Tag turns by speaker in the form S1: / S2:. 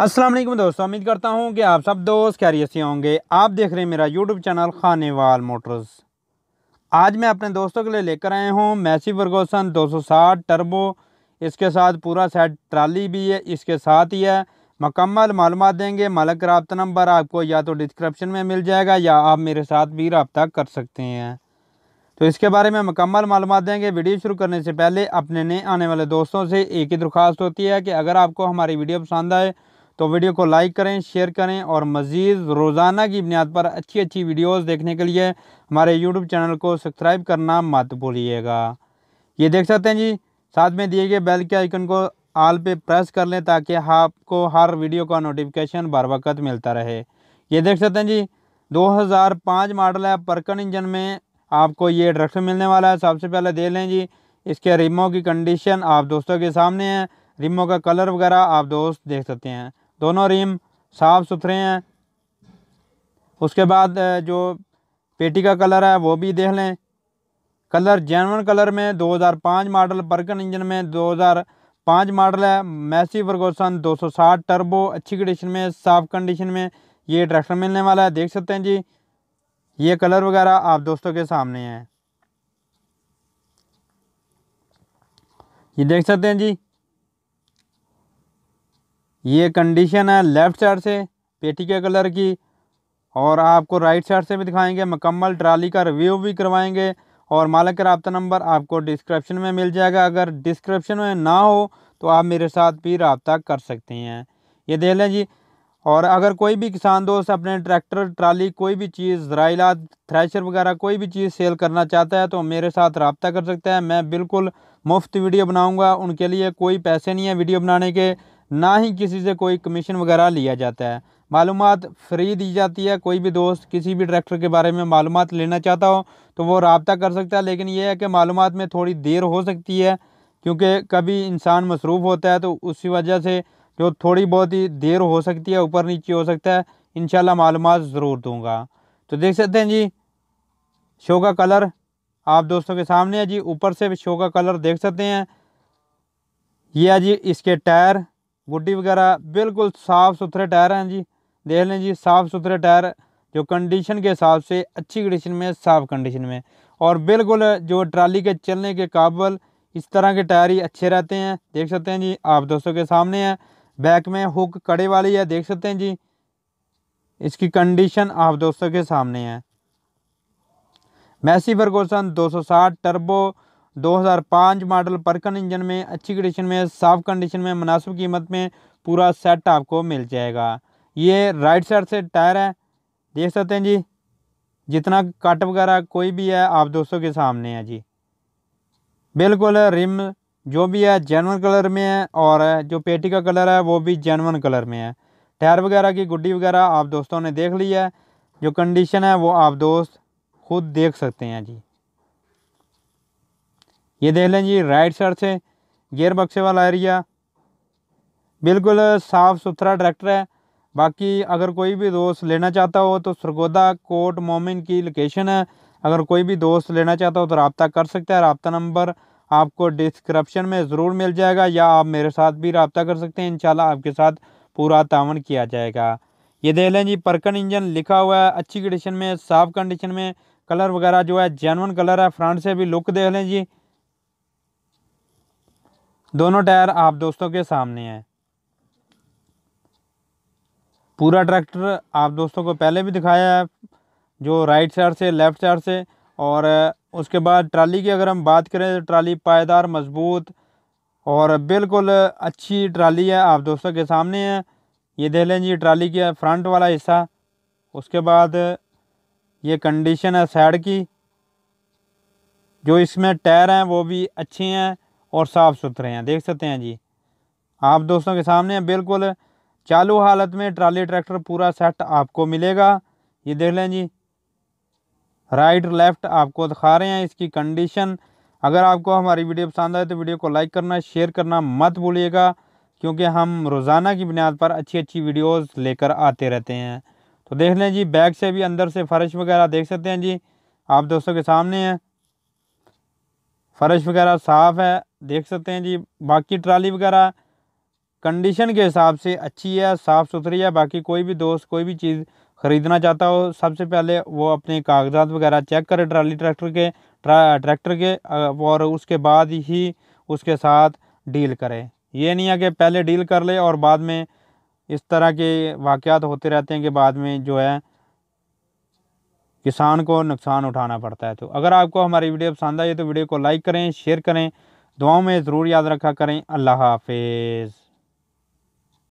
S1: अस्सलाम वालेकुम दोस्तों उम्मीद करता हूँ कि आप सब दोस्त खैरियत से होंगे आप देख रहे हैं मेरा यूट्यूब चैनल खानेवाल मोटर्स आज मैं अपने दोस्तों के लिए लेकर आया हूँ मैसी वर्गोसन 260 टर्बो इसके साथ पूरा सेट ट्राली भी है इसके साथ ही है मकम्मल मालूम देंगे मालक रबता नंबर आपको या तो डिस्क्रिप्शन में मिल जाएगा या आप मेरे साथ भी रबता कर सकते हैं तो इसके बारे में मकम्मल मालूम देंगे वीडियो शुरू करने से पहले अपने नए आने वाले दोस्तों से एक ही दरख्वास्त होती है कि अगर आपको हमारी वीडियो पसंद आए तो वीडियो को लाइक करें शेयर करें और मज़ीद रोज़ाना की बुनियाद पर अच्छी अच्छी वीडियोस देखने के लिए हमारे यूट्यूब चैनल को सब्सक्राइब करना मत भूलिएगा ये देख सकते हैं जी साथ में दिए गए बेल के आइकन को आल पे प्रेस कर लें ताकि आपको हर वीडियो का नोटिफिकेशन बार वक्त मिलता रहे ये देख सकते हैं जी दो मॉडल है परकन इंजन में आपको ये ट्रैक्टर मिलने वाला है सबसे पहले दे लें जी इसके रिमो की कंडीशन आप दोस्तों के सामने है रिमों का कलर वगैरह आप दोस्त देख सकते हैं दोनों रिम साफ़ सुथरे हैं उसके बाद जो पेटी का कलर है वो भी देख लें कलर जैनवन कलर में 2005 मॉडल बर्गन इंजन में 2005 मॉडल है मैसी वर्गोसन 260 टर्बो अच्छी कंडीशन में साफ कंडीशन में ये ट्रैक्टर मिलने वाला है देख सकते हैं जी ये कलर वगैरह आप दोस्तों के सामने हैं ये देख सकते हैं जी ये कंडीशन है लेफ़्ट साइड से पेटी के कलर की और आपको राइट साइड से भी दिखाएंगे मकम्मल ट्राली का रिव्यू भी करवाएंगे और मालक का रबता नंबर आपको डिस्क्रिप्शन में मिल जाएगा अगर डिस्क्रिप्शन में ना हो तो आप मेरे साथ भी रबता कर सकते हैं ये देख लें जी और अगर कोई भी किसान दोस्त अपने ट्रैक्टर ट्राली कोई भी चीज़ जराइला थ्रेशर वगैरह कोई भी चीज़ सेल करना चाहता है तो मेरे साथ रबता कर सकता है मैं बिल्कुल मुफ्त वीडियो बनाऊँगा उनके लिए कोई पैसे नहीं है वीडियो बनाने के ना ही किसी से कोई कमीशन वगैरह लिया जाता है मालूम फ्री दी जाती है कोई भी दोस्त किसी भी ट्रैक्टर के बारे में मालूम लेना चाहता हो तो वो रबता कर सकता है लेकिन यह है कि मालूम में थोड़ी देर हो सकती है क्योंकि कभी इंसान मसरूफ़ होता है तो उसी वजह से जो थोड़ी बहुत ही देर हो सकती है ऊपर नीचे हो सकता है इन मालूम ज़रूर दूँगा तो देख सकते हैं जी शो का कलर आप दोस्तों के सामने है जी ऊपर से शो का कलर देख सकते हैं यह है जी इसके टायर गुड्डी वगैरह बिल्कुल साफ़ सुथरे टायर हैं जी देख लें जी साफ़ सुथरे टायर जो कंडीशन के हिसाब से अच्छी कंडीशन में साफ़ कंडीशन में और बिल्कुल जो ट्राली के चलने के काबल इस तरह के टायर ही अच्छे रहते हैं देख सकते हैं जी आप दोस्तों के सामने हैं बैक में हुक कड़े वाली है देख सकते हैं जी इसकी कंडीशन आप दोस्तों के सामने है मैसी सौ 260 टर्बो 2005 मॉडल परकन इंजन में अच्छी कंडीशन में साफ कंडीशन में मुनासिब कीमत में पूरा सेट आपको मिल जाएगा ये राइट साइड से टायर है देख सकते हैं जी जितना कट वगैरह कोई भी है आप दोस्तों के सामने है जी बिल्कुल रिम जो भी है जैनवन कलर में है और जो पेटी का कलर है वो भी जैनवन कलर में है टायर वगैरह की गुड्डी वगैरह आप दोस्तों ने देख ली है जो कंडीशन है वो आप दोस्त खुद देख सकते हैं जी ये देख लें जी राइट साइड से गेयर बक्से वाला एरिया बिल्कुल साफ़ सुथरा ट्रैक्टर है बाकी अगर कोई भी दोस्त लेना चाहता हो तो सरगोदा कोट मोमिन की लोकेशन है अगर कोई भी दोस्त लेना चाहता हो तो रबता कर सकता है रबता नंबर आपको डिस्क्रिप्शन में ज़रूर मिल जाएगा या आप मेरे साथ भी रबता कर सकते हैं इन आपके साथ पूरा तावन किया जाएगा ये देख लें जी परकन इंजन लिखा हुआ है अच्छी कंडीशन में साफ़ कंडीशन में कलर वगैरह जो है जैनवन कलर है फ्रंट से भी लुक देख लें जी दोनों टायर आप दोस्तों के सामने हैं पूरा ट्रैक्टर आप दोस्तों को पहले भी दिखाया है जो राइट साइड से लेफ़्ट साइड से और उसके बाद ट्राली की अगर हम बात करें तो ट्राली पायदार मजबूत और बिल्कुल अच्छी ट्राली है आप दोस्तों के सामने है ये देख लें जी ट्राली की फ्रंट वाला हिस्सा उसके बाद ये कंडीशन है साइड की जो इसमें टायर हैं वो भी अच्छे हैं और साफ़ सुथरे हैं देख सकते हैं जी आप दोस्तों के सामने बिल्कुल चालू हालत में ट्राली ट्रैक्टर पूरा सेट आपको मिलेगा ये देख लें जी राइट लेफ़्ट आपको दिखा रहे हैं इसकी कंडीशन अगर आपको हमारी वीडियो पसंद आए तो वीडियो को लाइक करना शेयर करना मत भूलिएगा क्योंकि हम रोज़ाना की बुनियाद पर अच्छी अच्छी वीडियोस लेकर आते रहते हैं तो देख लें जी बैग से भी अंदर से फ़र्श वगैरह देख सकते हैं जी आप दोस्तों के सामने हैं फ़र्श वगैरह साफ़ है देख सकते हैं जी बाकी ट्राली वगैरह कंडीशन के हिसाब से अच्छी है साफ़ सुथरी है बाकी कोई भी दोस्त कोई भी चीज़ ख़रीदना चाहता हो सबसे पहले वो अपने कागजात वगैरह चेक करे ट्राली ट्रैक्टर के ट्रा, ट्रैक्टर के और उसके बाद ही उसके साथ डील करें ये नहीं है कि पहले डील कर ले और बाद में इस तरह के वाक़ात होते रहते हैं कि बाद में जो है किसान को नुकसान उठाना पड़ता है तो अगर आपको हमारी वीडियो पसंद आई तो वीडियो को लाइक करें शेयर करें दुआओं में ज़रूर याद रखा करें अल्लाह हाफिज़